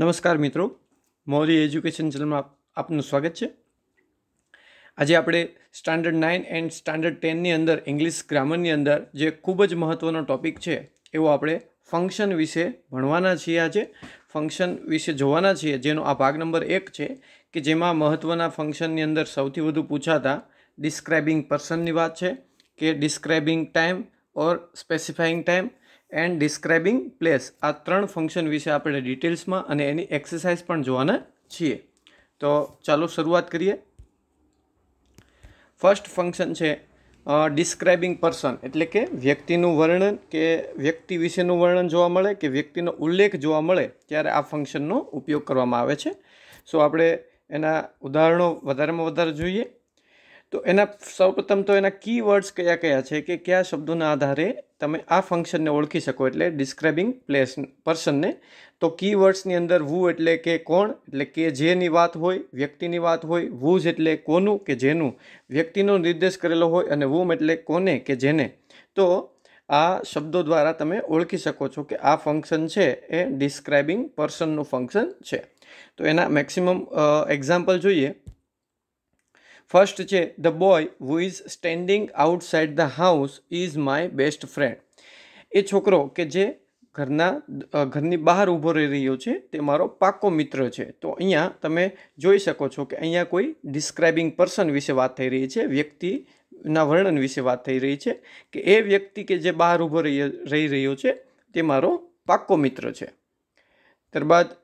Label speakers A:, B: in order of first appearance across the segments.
A: નમસ્કાર મિત્રો મૌર્ય એજ્યુકેશન ચેનલમાં આપનું સ્વાગત છે આજે આપણે સ્ટાન્ડર્ડ નાઇન એન્ડ સ્ટાન્ડર્ડ ટેનની અંદર ઇંગ્લિશ ગ્રામરની અંદર જે ખૂબ જ મહત્ત્વનો ટૉપિક છે એવો આપણે ફંક્શન વિશે ભણવાના છીએ આજે ફંક્શન વિશે જોવાના છીએ જેનો આ ભાગ નંબર એક છે કે જેમાં મહત્ત્વના ફંક્શનની અંદર સૌથી વધુ પૂછાતા ડિસ્ક્રાઇબિંગ પર્સનની વાત છે કે describing time or specifying time and describing place આ ત્રણ ફંક્શન વિશે આપણે ડિટેલ્સમાં અને એની એક્સરસાઇઝ પણ જોવાના છીએ તો ચાલો શરૂઆત કરીએ ફર્સ્ટ ફંક્શન છે ડિસ્ક્રાઇબિંગ પર્સન એટલે કે વ્યક્તિનું વર્ણન કે વ્યક્તિ વિશેનું વર્ણન જોવા મળે કે વ્યક્તિનો ઉલ્લેખ જોવા મળે ત્યારે આ ફંક્શનનો ઉપયોગ કરવામાં આવે છે સો આપણે એના ઉદાહરણો વધારેમાં વધારે જોઈએ તો એના સૌપ્રથમ તો એના કી વર્ડ્સ કયા કયા છે કે કયા શબ્દોના આધારે તમે આ ફંક્શનને ઓળખી શકો એટલે ડિસ્ક્રાઇબિંગ પ્લેસ પર્સનને તો કી વર્ડ્સની અંદર વુ એટલે કે કોણ એટલે કે જેની વાત હોય વ્યક્તિની વાત હોય વુઝ એટલે કોનું કે જેનું વ્યક્તિનો નિર્દેશ કરેલો હોય અને વુમ એટલે કોને કે જેને તો આ શબ્દો દ્વારા તમે ઓળખી શકો છો કે આ ફંક્શન છે એ ડિસ્ક્રાઇબિંગ પર્સનનું ફંક્શન છે તો એના મેક્સિમમ એક્ઝામ્પલ જોઈએ ફર્સ્ટ છે the boy who is standing outside the house is my best friend એ છોકરો કે જે ઘરના ઘરની બહાર ઊભો રહી રહ્યો છે તે મારો પાકો મિત્ર છે તો અહીંયા તમે જોઈ શકો છો કે અહીંયા કોઈ ડિસ્ક્રાઇબિંગ પર્સન વિશે વાત થઈ રહી છે વ્યક્તિના વર્ણન વિશે વાત થઈ રહી છે કે એ વ્યક્તિ કે જે બહાર ઊભો રહી રહ્યો છે તે મારો પાકો મિત્ર છે ત્યારબાદ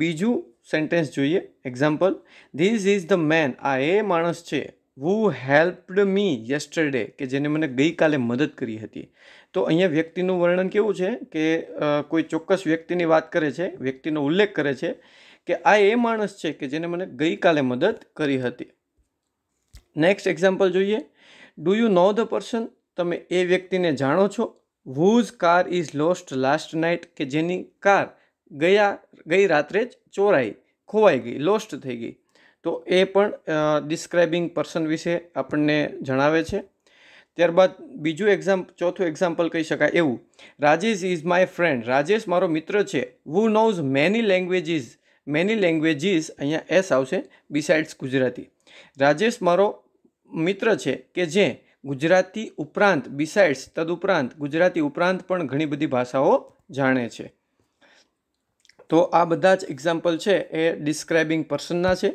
A: બીજું સેન્ટેન્સ જોઈએ example this is the man આ એ માણસ છે વુ હેલ્પડ મી યસ્ટરડે કે જેને મને ગઈકાલે મદદ કરી હતી તો અહીંયા વ્યક્તિનું વર્ણન કેવું છે કે કોઈ ચોક્કસ વ્યક્તિની વાત કરે છે વ્યક્તિનો ઉલ્લેખ કરે છે કે આ એ માણસ છે કે જેને મને ગઈકાલે મદદ કરી હતી નેક્સ્ટ એક્ઝામ્પલ જોઈએ do you know the person તમે એ વ્યક્તિને જાણો છો whose car is lost last night કે જેની કાર ગયા ગઈ રાત્રે જ ચોરાઈ ખોવાઈ ગઈ લોસ્ટ થઈ ગઈ તો એ પણ ડિસ્ક્રાઇબિંગ પર્સન વિશે આપણને જણાવે છે ત્યારબાદ બીજું એક્ઝામ ચોથું એક્ઝામ્પલ કહી શકાય એવું Rajesh is my friend Rajesh મારો મિત્ર છે who knows many languages many languages અહીંયા એસ આવશે બિસાઇડ્સ ગુજરાતી રાજેશ મારો મિત્ર છે કે જે ગુજરાતી ઉપરાંત બિસાઇડ્સ તદુપરાંત ગુજરાતી ઉપરાંત પણ ઘણી બધી ભાષાઓ જાણે છે તો આ બધા જ એક્ઝામ્પલ છે એ ડિસ્ક્રાઇબિંગ પર્સનના છે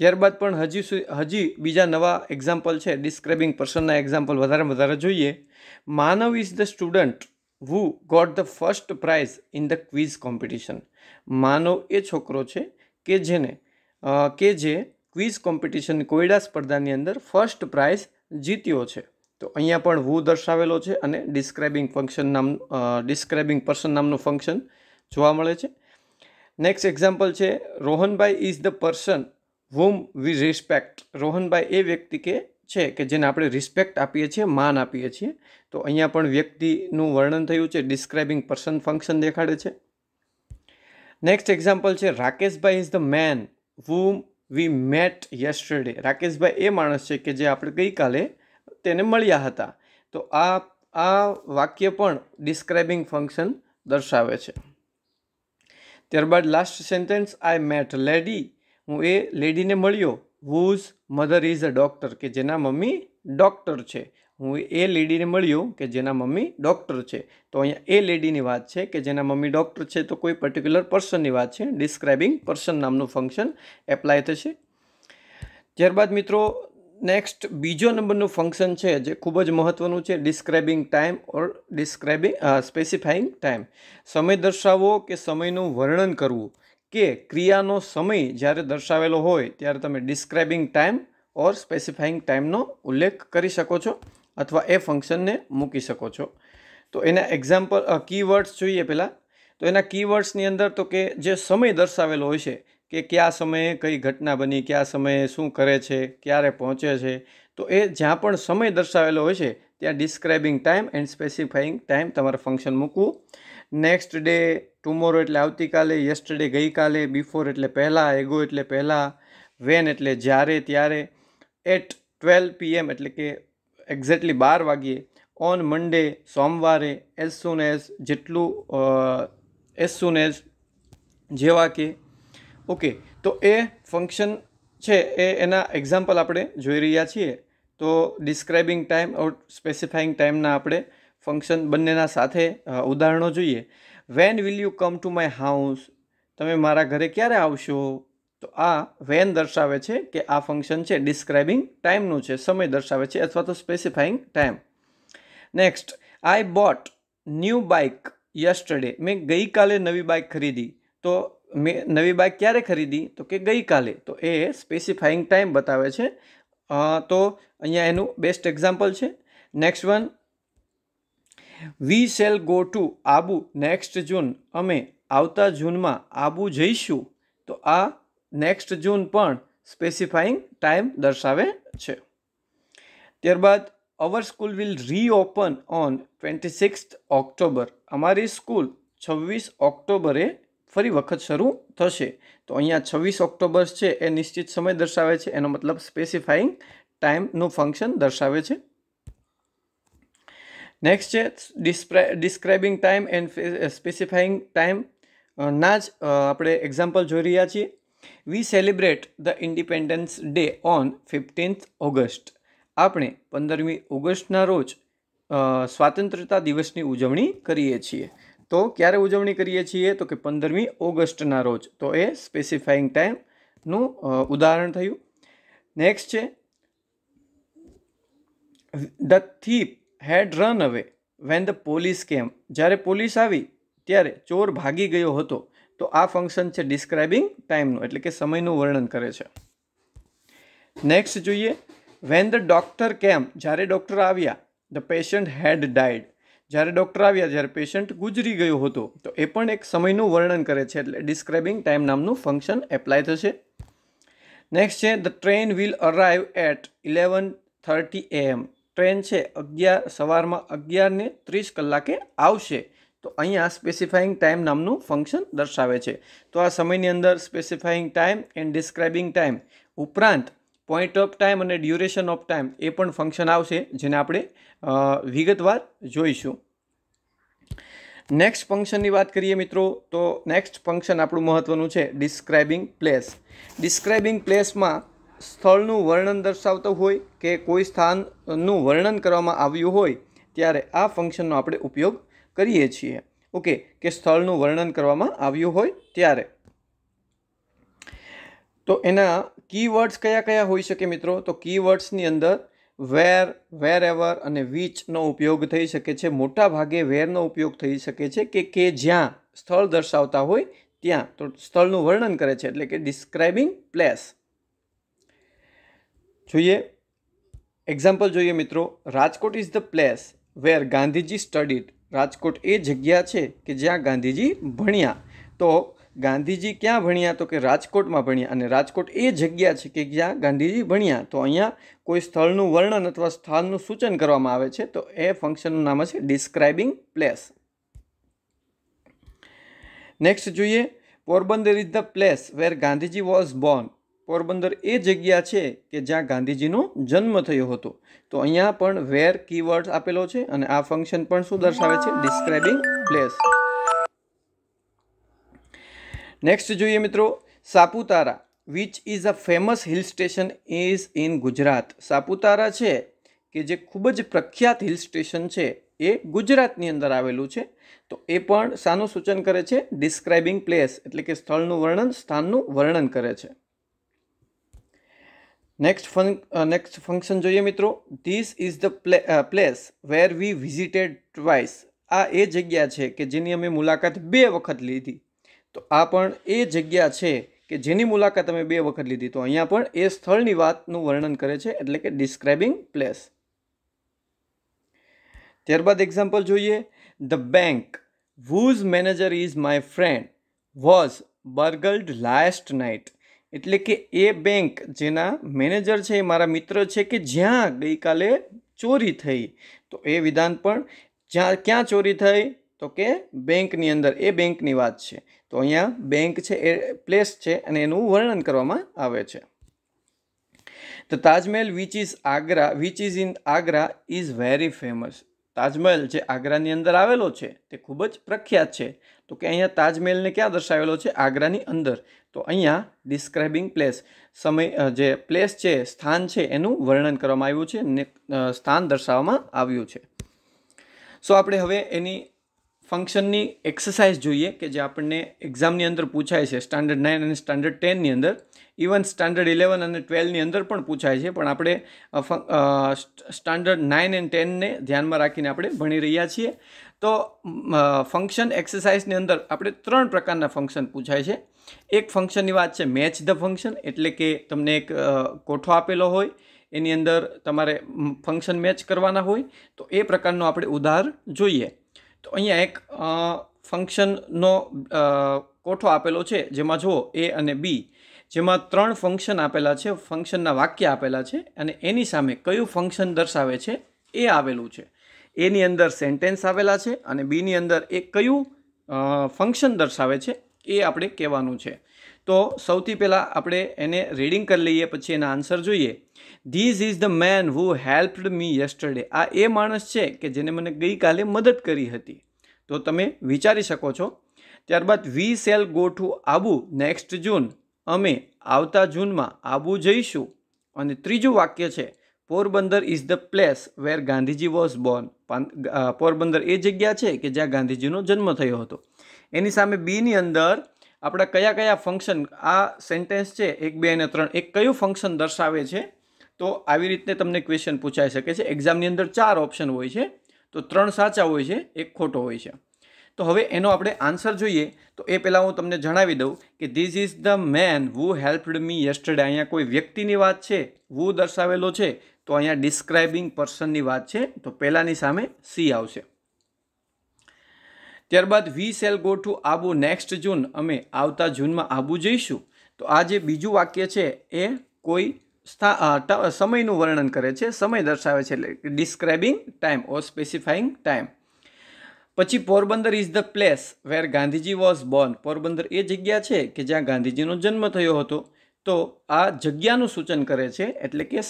A: ત્યારબાદ પણ હજી હજી બીજા નવા એક્ઝામ્પલ છે ડિસ્ક્રાઇબિંગ પર્સનના એક્ઝામ્પલ વધારે વધારે જોઈએ Manav is the student who got the first prize in the quiz competition Manav એ છોકરો છે કે જેને કે જે ક્વિઝ કોમ્પિટિશન કોયડા સ્પર્ધાની અંદર ફર્સ્ટ પ્રાઇઝ જીત્યો છે તો અહીંયા પણ વુ દર્શાવેલો છે અને ડિસ્ક્રાઇબિંગ ફંક્શન નામ ડિસ્ક્રાઇબિંગ પર્સન નામનું ફંક્શન જોવા મળે છે નેક્સ્ટ એક્ઝામ્પલ છે Rohanbhai is the person whom we respect Rohanbhai એ વ્યક્તિ કે છે કે જેને આપણે રિસ્પેક્ટ આપીએ છીએ માન આપીએ છીએ તો અહીંયા પણ વ્યક્તિનું વર્ણન થયું છે ડિસ્ક્રાઇબિંગ પર્સન ફંક્શન દેખાડે છે નેક્સ્ટ એક્ઝામ્પલ છે Rakeshbhai is the man whom we met yesterday Rakeshbhai એ માણસ છે કે જે આપણે ગઈકાલે તેને મળ્યા હતા તો આ આ વાક્ય પણ ડિસ્ક્રાઇબિંગ ફંક્શન દર્શાવે છે ત્યારબાદ last sentence I met lady હું એ લેડીને મળ્યો whose mother is a doctor કે જેના મમ્મી ડૉક્ટર છે હું એ લેડીને મળ્યો કે જેના મમ્મી ડૉક્ટર છે તો અહીંયા એ લેડીની વાત છે કે જેના મમ્મી ડૉક્ટર છે તો કોઈ પર્ટિક્યુલર પર્સનની વાત છે ડિસ્ક્રાઇબિંગ પર્સન નામનું ફંક્શન એપ્લાય થશે ત્યારબાદ મિત્રો નેક્સ્ટ બીજો નંબરનું ફંક્શન છે જે ખૂબ જ મહત્ત્વનું છે describing time or describing specifying time સમય દર્શાવવો કે સમયનું વર્ણન કરવું કે ક્રિયાનો સમય જ્યારે દર્શાવેલો હોય ત્યારે તમે ડિસ્ક્રાઇબિંગ ટાઈમ ઓર સ્પેસિફાઈંગ ટાઈમનો ઉલ્લેખ કરી શકો છો અથવા એ ફંક્શનને મૂકી શકો છો તો એના એક્ઝામ્પલ કીવર્ડ્સ જોઈએ પહેલાં તો એના કીવર્ડ્સની અંદર તો કે જે સમય દર્શાવેલો હોય છે કે કયા સમયે કઈ ઘટના બની કયા સમયે શું કરે છે ક્યારે પહોંચે છે તો એ જ્યાં પણ સમય દર્શાવેલો હોય છે ત્યાં describing time and specifying time તમારે ફંક્શન મૂકવું નેક્સ્ટ ડે ટુમોરો એટલે આવતીકાલે યસ્ટરડે ગઈકાલે બિફોર એટલે પહેલાં એગો એટલે પહેલાં વેન એટલે જ્યારે ત્યારે એટ ટ્વેલ્વ પીએમ એટલે કે એક્ઝેક્ટલી બાર વાગ્યે ઓન મંડે સોમવારે એઝ સુન એઝ જેટલું એઝ સુન એઝ જેવા કે ઓકે તો એ ફંક્શન છે એ એના એક્ઝામ્પલ આપણે જોઈ રહ્યા છીએ તો ડિસ્ક્રાઇબિંગ ટાઈમ ઓર સ્પેસિફાઈંગ ટાઈમના આપણે ફંક્શન બંનેના સાથે ઉદાહરણો જોઈએ when will you come to my house તમે મારા ઘરે ક્યારે આવશો તો આ વેન દર્શાવે છે કે આ ફંક્શન છે ડિસ્ક્રાઇબિંગ ટાઈમનું છે સમય દર્શાવે છે અથવા તો specifying time next I bought new bike yesterday મેં ગઈકાલે નવી બાઇક ખરીદી તો મેં નવી બાઇક ક્યારે ખરીદી તો કે ગઈકાલે તો એ સ્પેસિફાઈંગ ટાઈમ બતાવે છે તો અહીંયા એનું બેસ્ટ એક્ઝામ્પલ છે next one we shall go to Abu next June અમે આવતા જૂનમાં આબુ જઈશું તો આ નેક્સ્ટ જૂન પણ સ્પેસિફાઈંગ ટાઈમ દર્શાવે છે ત્યારબાદ our school will reopen on twenty sixth October અમારી સ્કૂલ છવ્વીસ ઓક્ટોબરે ફરી વખત શરૂ થશે તો અહીંયા છવ્વીસ ઓક્ટોબર છે એ નિશ્ચિત સમય દર્શાવે છે એનો મતલબ સ્પેસિફાઈંગ ટાઈમનું ફંક્શન દર્શાવે છે નેક્સ્ટ છે describing time and specifying time ના જ આપણે એક્ઝામ્પલ જોઈ રહ્યા છીએ we celebrate the independence day on fifteenth August આપણે પંદરમી ઓગસ્ટના રોજ સ્વાતંત્રતા દિવસની ઉજવણી કરીએ છીએ તો ક્યારે ઉજવણી કરીએ છીએ તો કે પંદરમી ઓગસ્ટના રોજ તો એ સ્પેસિફાઈંગ ટાઈમનું ઉદાહરણ થયું નેક્સ્ટ છે the thief had run away when the police came જ્યારે પોલીસ આવી ત્યારે ચોર ભાગી ગયો હતો તો આ ફંક્શન છે ડિસ્ક્રાઇબિંગ ટાઈમનું એટલે કે સમયનું વર્ણન કરે છે નેક્સ્ટ જોઈએ વેન ધ ડૉક્ટર કેમ જ્યારે ડૉક્ટર આવ્યા ધ પેશન્ટ હેડ ડાઈડ જ્યારે ડૉક્ટર આવ્યા જ્યારે પેશન્ટ ગુજરી ગયો હતો તો એ પણ એક સમયનું વર્ણન કરે છે એટલે ડિસ્ક્રાઇબિંગ ટાઈમ નામનું ફંક્શન એપ્લાય થશે નેક્સ્ટ છે the train will arrive at eleven thirty AM train છે અગિયાર સવારમાં અગિયારને ત્રીસ કલાકે આવશે તો અહીંયા સ્પેસિફાઈંગ ટાઈમ નામનું ફંક્શન દર્શાવે છે તો આ સમયની અંદર specifying time and describing time ઉપરાંત પોઈન્ટ ઓફ ટાઈમ અને ડ્યુરેશન ઓફ ટાઈમ એ પણ ફંક્શન આવશે જેને આપણે વિગતવાર જોઈશું નેક્સ્ટ ફંક્શનની વાત કરીએ મિત્રો તો નેક્સ્ટ ફંક્શન આપણું મહત્ત્વનું છે ડિસ્ક્રાઇબિંગ પ્લેસ ડિસ્ક્રાઇબિંગ પ્લેસમાં સ્થળનું વર્ણન દર્શાવતું હોય કે કોઈ સ્થાનનું વર્ણન કરવામાં આવ્યું હોય ત્યારે આ ફંક્શનનો આપણે ઉપયોગ કરીએ છીએ ઓકે કે સ્થળનું વર્ણન કરવામાં આવ્યું હોય ત્યારે તો એના કીવર્ડ્સ કયા કયા હોઈ શકે મિત્રો તો કીવર્ડ્સની અંદર વેર વેર એવર અને વીચનો ઉપયોગ થઈ શકે છે મોટા ભાગે વેરનો ઉપયોગ થઈ શકે છે કે કે જ્યાં સ્થળ દર્શાવતા હોય ત્યાં તો સ્થળનું વર્ણન કરે છે એટલે કે ડિસ્ક્રાઇબિંગ પ્લેસ જોઈએ એક્ઝામ્પલ જોઈએ મિત્રો Rajkot is the place where Gandhiji studied Rajkot એ જગ્યા છે કે જ્યાં ગાંધીજી ભણ્યા તો ગાંધીજી ક્યાં ભણ્યા તો કે રાજકોટમાં ભણ્યા અને રાજકોટ એ જગ્યા છે કે જ્યાં ગાંધીજી ભણ્યા તો અહીંયા કોઈ સ્થળનું વર્ણન અથવા સ્થાનનું સૂચન કરવામાં આવે છે તો એ ફંક્શનનું નામ છે ડિસ્ક્રાઇબિંગ પ્લેસ નેક્સ્ટ જોઈએ Porbandar is the place where Gandhiji was born Porbandar એ જગ્યા છે કે જ્યાં ગાંધીજીનો જન્મ થયો હતો તો અહીંયા પણ વેર કીવર્ડ આપેલો છે અને આ ફંક્શન પણ શું દર્શાવે છે ડિસ્ક્રાઇબિંગ પ્લેસ નેક્સ્ટ જોઈએ મિત્રો Saputara which is a famous hill station is in Gujarat Saputara છે કે જે ખૂબ જ પ્રખ્યાત હિલ સ્ટેશન છે એ ગુજરાતની અંદર આવેલું છે તો એ પણ સાનું સૂચન કરે છે ડિસ્ક્રાઇબિંગ પ્લેસ એટલે કે સ્થળનું વર્ણન સ્થાનનું વર્ણન કરે છે નેક્સ્ટ ફંક નેક્સ્ટ ફંક્શન જોઈએ મિત્રો this is the place where we visited twice આ એ જગ્યા છે કે જેની અમે મુલાકાત બે વખત લીધી તો આ પણ એ જગ્યા છે કે જેની મુલાકાત અમે બે વખત લીધી તો અહીંયા પણ એ સ્થળની વાતનું વર્ણન કરે છે એટલે કે ડિસ્ક્રાઇબિંગ પ્લેસ ત્યારબાદ એક્ઝામ્પલ જોઈએ the bank whose manager is my friend was burgled last night એટલે કે એ બેંક જેના મેનેજર છે એ મારા મિત્ર છે કે જ્યાં ગઈકાલે ચોરી થઈ તો એ વિધાન પણ જ્યાં ક્યાં ચોરી થઈ તો કે બેંકની અંદર એ બેંકની વાત છે તો અહીંયા બેંક છે એ પ્લેસ છે અને એનું વર્ણન કરવામાં આવે છે તો Taj Mahal which is Agra which is in Agra is very famous Taj Mahal જે આગ્રાની અંદર આવેલો છે તે ખૂબ જ પ્રખ્યાત છે તો કે અહીંયા તાજમહેલને ક્યાં દર્શાવેલો છે આગ્રાની અંદર તો અહીંયા ડિસ્ક્રાઇબિંગ પ્લેસ સમય જે પ્લેસ છે સ્થાન છે એનું વર્ણન કરવામાં આવ્યું છે ને સ્થાન દર્શાવવામાં આવ્યું છે સો આપણે હવે એની ફંક્શનની એક્સરસાઇઝ જોઈએ કે જે આપણને એક્ઝામની અંદર પૂછાય છે સ્ટાન્ડર્ડ નાઇન અને સ્ટાન્ડર્ડ ટેનની અંદર ઇવન સ્ટાન્ડર્ડ ઇલેવન અને ટ્વેલ્વની અંદર પણ પૂછાય છે પણ આપણે સ્ટાન્ડર્ડ નાઇન એન્ડ ટેનને ધ્યાનમાં રાખીને આપણે ભણી રહ્યા છીએ તો ફંક્શન એક્સરસાઇઝની અંદર આપણે ત્રણ પ્રકારના ફંક્શન પૂછાય છે એક ફંક્શનની વાત છે મેચ ધ ફંક્શન એટલે કે તમને એક કોઠો આપેલો હોય એની અંદર તમારે ફંક્શન મેચ કરવાના હોય તો એ પ્રકારનો આપણે ઉદાહરણ જોઈએ તો અહીંયા એક ફંક્શનનો કોઠો આપેલો છે જેમાં જુઓ એ અને બી જેમાં ત્રણ ફંક્શન આપેલા છે ફંક્શનના વાક્ય આપેલા છે અને એની સામે કયું ફંક્શન દર્શાવે છે એ આવેલું છે એની અંદર સેન્ટેન્સ આવેલા છે અને બીની અંદર એ કયું ફંક્શન દર્શાવે છે એ આપણે કહેવાનું છે તો સૌથી પહેલાં આપણે એને રીડિંગ કરી લઈએ પછી એના આન્સર જોઈએ this is the man who helped me yesterday આ એ માણસ છે કે જેને મને ગઈકાલે મદદ કરી હતી તો તમે વિચારી શકો છો ત્યારબાદ we shall go to Abu next June અમે આવતા જૂનમાં આબુ જઈશું અને ત્રીજું વાક્ય છે Porbandar is the place where Gandhiji was born Porbandar એ જગ્યા છે કે જ્યાં ગાંધીજીનો જન્મ થયો હતો એની સામે બીની અંદર આપણે કયા કયા ફંક્શન આ સેન્ટેન્સ છે એક બે અને ત્રણ એક કયું ફંક્શન દર્શાવે છે તો આવી રીતે તમને ક્વેશ્ચન પૂછાઈ શકે છે એક્ઝામની અંદર ચાર ઓપ્શન હોય છે તો ત્રણ સાચા હોય છે એક ખોટો હોય છે તો હવે એનો આપણે આન્સર જોઈએ તો એ પહેલાં હું તમને જણાવી દઉં કે this is the man who helped me yesterday અહીંયા કોઈ વ્યક્તિની વાત છે હુ દર્શાવેલો છે તો અહીંયા ડિસ્ક્રાઇબિંગ પર્સનની વાત છે તો પહેલાંની સામે સી આવશે ત્યારબાદ we shall go to Abu next June અમે આવતા જૂનમાં આબુ જઈશું તો આ જે બીજું વાક્ય છે એ કોઈ સ્થા સમયનું વર્ણન કરે છે સમય દર્શાવે છે એટલે describing time or specifying time પછી Porbandar is the place where Gandhiji was born Porbandar એ જગ્યા છે કે જ્યાં ગાંધીજીનો જન્મ થયો હતો તો આ જગ્યાનું સૂચન કરે છે એટલે કે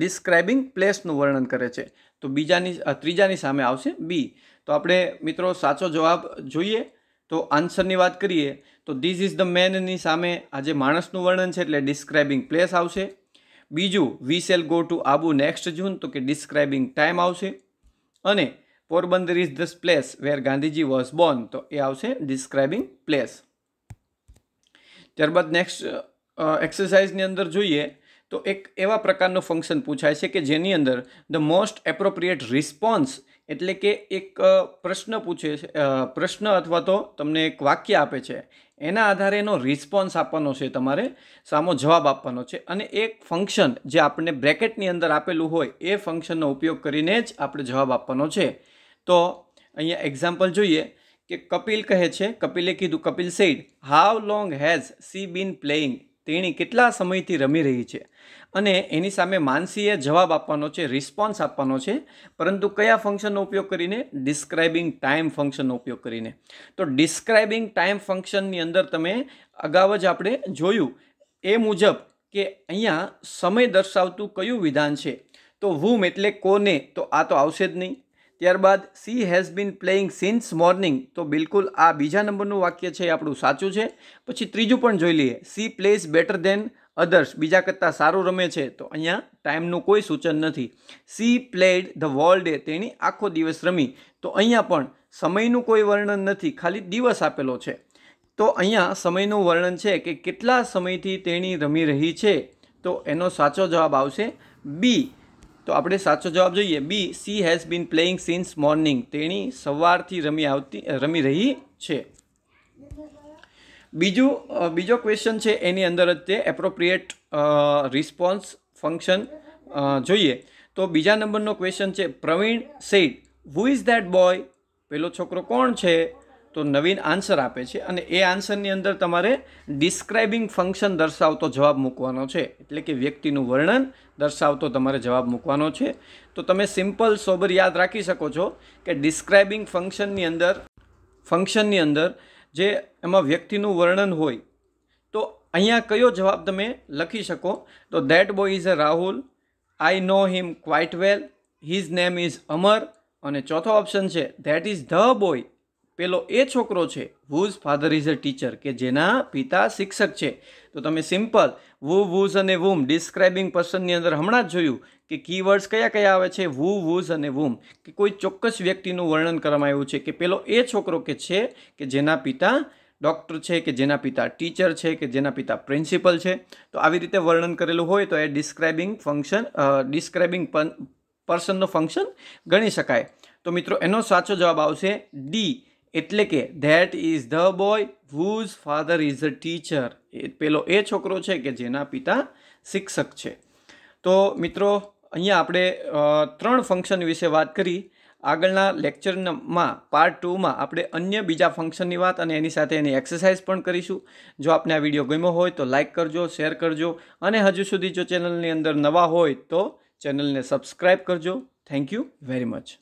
A: ડિસ્ક્રાઇબિંગ પ્લેસનું વર્ણન કરે છે તો બીજાની ત્રીજાની સામે આવશે બી તો આપણે મિત્રો સાચો જવાબ જોઈએ તો આન્સરની વાત કરીએ તો ધીસ ઇઝ ધ મેનની સામે આજે માણસનું વર્ણન છે એટલે ડિસ્ક્રાઇબિંગ પ્લેસ આવશે બીજું we shall go to Abu next June તો કે ડિસ્ક્રાઇબિંગ ટાઈમ આવશે અને Porbandar is the place where Gandhiji was born તો એ આવશે ડિસ્ક્રાઇબિંગ પ્લેસ ત્યારબાદ નેક્સ્ટ એક્સરસાઇઝની અંદર જોઈએ તો એક એવા પ્રકારનું ફંક્શન પૂછાય છે કે જેની અંદર ધ મોસ્ટ એપ્રોપ્રિએટ રિસ્પોન્સ એટલે કે એક પ્રશ્ન પૂછે છે પ્રશ્ન અથવા તો તમને એક વાક્ય આપે છે એના આધારે એનો રિસ્પોન્સ આપવાનો છે તમારે સામો જવાબ આપવાનો છે અને એક ફંક્શન જે આપણને બ્રેકેટની અંદર આપેલું હોય એ ફંક્શનનો ઉપયોગ કરીને જ આપણે જવાબ આપવાનો છે તો અહીંયા એક્ઝામ્પલ જોઈએ કે કપિલ કહે છે કપિલે કીધું Kapil said how long has she been playing તેણી કેટલા સમયથી રમી રહી છે અને એની સામે માનસીએ જવાબ આપવાનો છે રિસ્પોન્સ આપવાનો છે પરંતુ કયા ફંક્શનનો ઉપયોગ કરીને ડિસ્ક્રાઇબિંગ ટાઈમ ફંક્શનનો ઉપયોગ કરીને તો ડિસ્ક્રાઇબિંગ ટાઈમ ફંક્શનની અંદર તમે અગાઉ જ આપણે જોયું એ મુજબ કે અહીંયા સમય દર્શાવતું કયું વિધાન છે તો હુમ એટલે કોને તો આ તો આવશે જ નહીં ત્યારબાદ she has been playing since morning તો બિલકુલ આ બીજા નંબરનું વાક્ય છે આપણું સાચું છે પછી ત્રીજું પણ જોઈ લઈએ she plays better than others બીજા કરતાં સારું રમે છે તો અહીંયા ટાઈમનું કોઈ સૂચન નથી સી પ્લેડ ધ વોલ તેણી આખો દિવસ રમી તો અહીંયા પણ સમયનું કોઈ વર્ણન નથી ખાલી દિવસ આપેલો છે તો અહીંયા સમયનું વર્ણન છે કે કેટલા સમયથી તેણી રમી રહી છે તો એનો સાચો જવાબ આવશે બી તો આપણે સાચો જવાબ જોઈએ B she has been playing since morning તેણી સવારથી રમી આવતી રમી રહી છે બીજું બીજો ક્વેશ્ચન છે એની અંદર જ તે એપ્રોપ્રિએટ રિસ્પોન્સ ફંક્શન જોઈએ તો બીજા નંબરનો ક્વેશ્ચન છે Praveen Seth who is that boy પેલો છોકરો કોણ છે તો નવીન આન્સર આપે છે અને એ આન્સરની અંદર તમારે ડિસ્ક્રાઇબિંગ ફંક્શન દર્શાવતો જવાબ મૂકવાનો છે એટલે કે વ્યક્તિનું વર્ણન દર્શાવતો તમારે જવાબ મૂકવાનો છે તો તમે સિમ્પલ સોબર યાદ રાખી શકો છો કે ડિસ્ક્રાઇબિંગ ફંક્શનની અંદર ફંક્શનની અંદર જે એમાં વ્યક્તિનું વર્ણન હોય તો અહીંયા કયો જવાબ તમે લખી શકો તો that boy is a Rahul I know him quite well his name is Amar અને ચોથો ઓપ્શન છે ધેટ ઇઝ ધ બોય પેલો એ છોકરો છે whose father is a teacher કે જેના પિતા શિક્ષક છે તો તમે સિમ્પલ વુ વુઝ અને વુમ ડિસ્ક્રાઇબિંગ પર્સનની અંદર હમણાં જ જોયું કે કીવર્ડ્સ કયા કયા આવે છે વુ વુઝ અને વુમ કે કોઈ ચોક્કસ વ્યક્તિનું વર્ણન કરવામાં આવ્યું છે કે પેલો એ છોકરો કે છે કે જેના પિતા ડૉક્ટર છે કે જેના પિતા ટીચર છે કે જેના પિતા પ્રિન્સિપલ છે તો આવી રીતે વર્ણન કરેલું હોય તો એ ડિસ્ક્રાઇબિંગ ફંક્શન ડિસ્ક્રાઇબિંગ પર્સનનું ફંક્શન ગણી શકાય તો મિત્રો એનો સાચો જવાબ આવશે ડી એટલે કે that is the boy whose father is a teacher એ પેલો એ છોકરો છે કે જેના પિતા શિક્ષક છે તો મિત્રો અહીંયા આપણે ત્રણ ફંક્શન વિશે વાત કરી આગળના લેક્ચરમાં પાર્ટ ટુમાં આપણે અન્ય બીજા ફંક્શનની વાત અને એની સાથે એની એક્સરસાઇઝ પણ કરીશું જો આપને આ વિડીયો ગમ્યો હોય તો લાઇક કરજો શેર કરજો અને હજુ સુધી જો ચેનલની અંદર નવા હોય તો ચેનલને સબસ્ક્રાઈબ કરજો થેન્ક યુ વેરી મચ